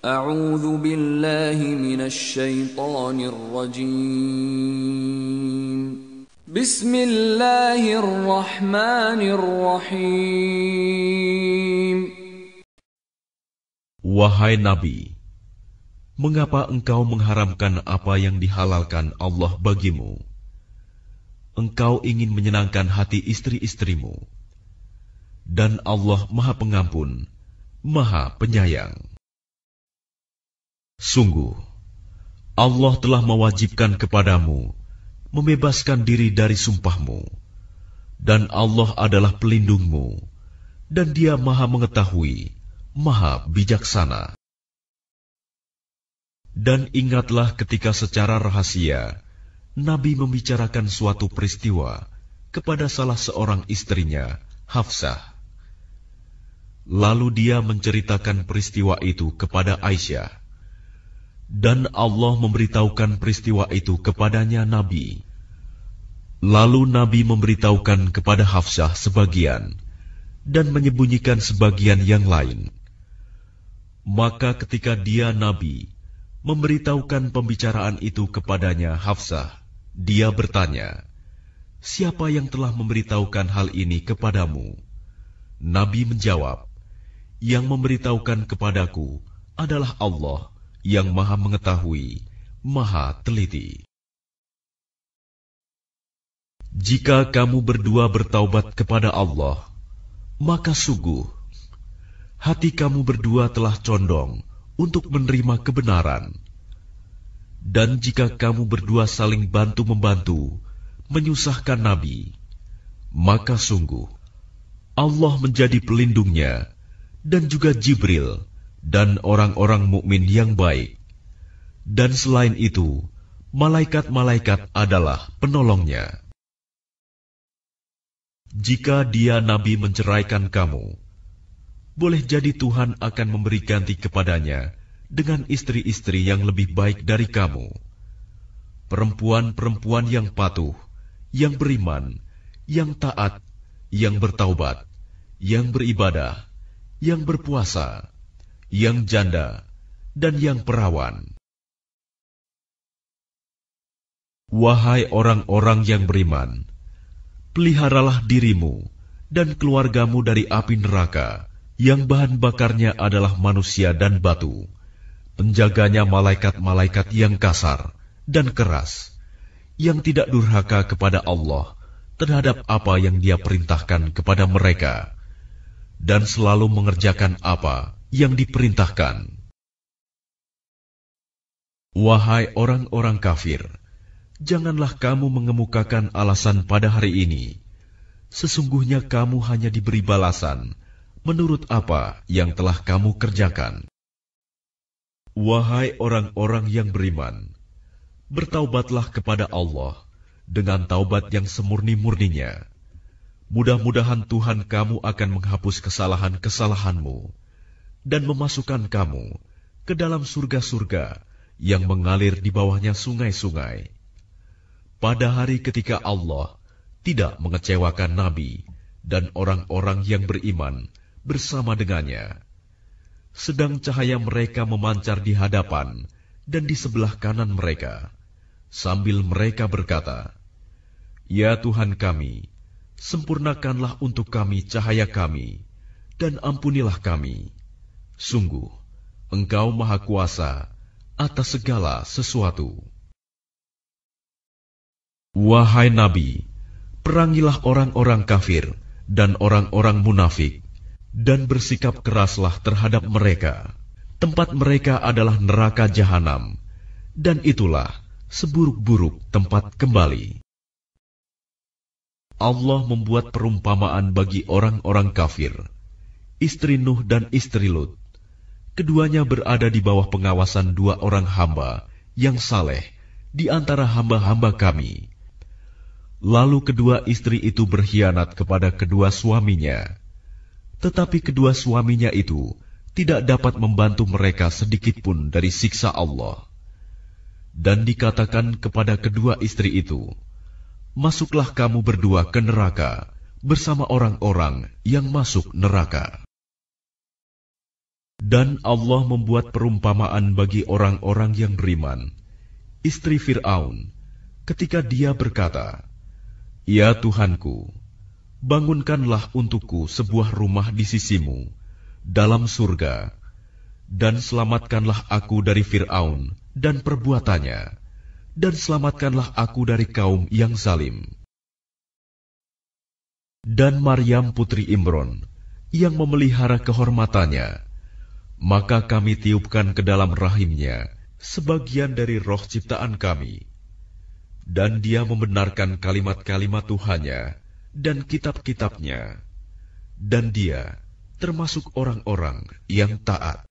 أعوذ بالله من الشيطان الرجيم بسم الله الرحمن الرحيم Wahai Nabi, mengapa engkau mengharamkan apa yang dihalalkan Allah bagimu? Engkau ingin menyenangkan hati istri-istrimu. Dan Allah Maha Pengampun, Maha Penyayang. Sungguh, Allah telah mewajibkan kepadamu membebaskan diri dari sumpahmu, dan Allah adalah pelindungmu, dan Dia Maha Mengetahui, Maha Bijaksana. Dan ingatlah ketika secara rahasia Nabi membicarakan suatu peristiwa kepada salah seorang istrinya, Hafsah. Lalu dia menceritakan peristiwa itu kepada Aisyah dan Allah memberitahukan peristiwa itu kepadanya Nabi. Lalu Nabi memberitahukan kepada Hafsah sebagian dan menyembunyikan sebagian yang lain. Maka ketika dia Nabi memberitahukan pembicaraan itu kepadanya Hafsah, dia bertanya, "Siapa yang telah memberitahukan hal ini kepadamu?" Nabi menjawab, "Yang memberitahukan kepadaku adalah Allah." yang maha mengetahui, maha teliti. Jika kamu berdua bertaubat kepada Allah, maka sungguh hati kamu berdua telah condong untuk menerima kebenaran. Dan jika kamu berdua saling bantu-membantu, menyusahkan Nabi, maka sungguh Allah menjadi pelindungnya dan juga Jibril dan orang-orang mukmin yang baik. Dan selain itu, malaikat-malaikat adalah penolongnya. Jika dia nabi menceraikan kamu, boleh jadi Tuhan akan memberi ganti kepadanya dengan istri-istri yang lebih baik dari kamu. Perempuan-perempuan yang patuh, yang beriman, yang taat, yang bertaubat, yang beribadah, yang berpuasa yang janda, dan yang perawan. Wahai orang-orang yang beriman, peliharalah dirimu dan keluargamu dari api neraka yang bahan bakarnya adalah manusia dan batu. Penjaganya malaikat-malaikat yang kasar dan keras, yang tidak durhaka kepada Allah terhadap apa yang dia perintahkan kepada mereka, dan selalu mengerjakan apa yang diperintahkan. Wahai orang-orang kafir, janganlah kamu mengemukakan alasan pada hari ini. Sesungguhnya kamu hanya diberi balasan menurut apa yang telah kamu kerjakan. Wahai orang-orang yang beriman, bertaubatlah kepada Allah dengan taubat yang semurni-murninya. Mudah-mudahan Tuhan kamu akan menghapus kesalahan-kesalahanmu dan memasukkan kamu ke dalam surga-surga yang mengalir di bawahnya sungai-sungai. Pada hari ketika Allah tidak mengecewakan nabi dan orang-orang yang beriman bersama dengannya, sedang cahaya mereka memancar di hadapan dan di sebelah kanan mereka, sambil mereka berkata, "Ya Tuhan kami, sempurnakanlah untuk kami cahaya kami, dan ampunilah kami." Sungguh, Engkau Maha Kuasa atas segala sesuatu. Wahai Nabi, perangilah orang-orang kafir dan orang-orang munafik, dan bersikap keraslah terhadap mereka. Tempat mereka adalah neraka jahanam, dan itulah seburuk-buruk tempat kembali. Allah membuat perumpamaan bagi orang-orang kafir, istri Nuh dan istri Lut, keduanya berada di bawah pengawasan dua orang hamba yang saleh di antara hamba-hamba kami. Lalu kedua istri itu berkhianat kepada kedua suaminya, tetapi kedua suaminya itu tidak dapat membantu mereka sedikitpun dari siksa Allah. Dan dikatakan kepada kedua istri itu, "Masuklah kamu berdua ke neraka bersama orang-orang yang masuk neraka." Dan Allah membuat perumpamaan bagi orang-orang yang beriman. Istri Fir'aun, ketika dia berkata, Ya Tuhanku, bangunkanlah untukku sebuah rumah di sisimu, dalam surga, dan selamatkanlah aku dari Fir'aun dan perbuatannya, dan selamatkanlah aku dari kaum yang zalim. Dan Maryam putri Imron, yang memelihara kehormatannya, maka kami tiupkan ke dalam rahimnya sebagian dari roh ciptaan kami. Dan dia membenarkan kalimat-kalimat Tuhannya dan kitab-kitabnya. Dan dia termasuk orang-orang yang taat.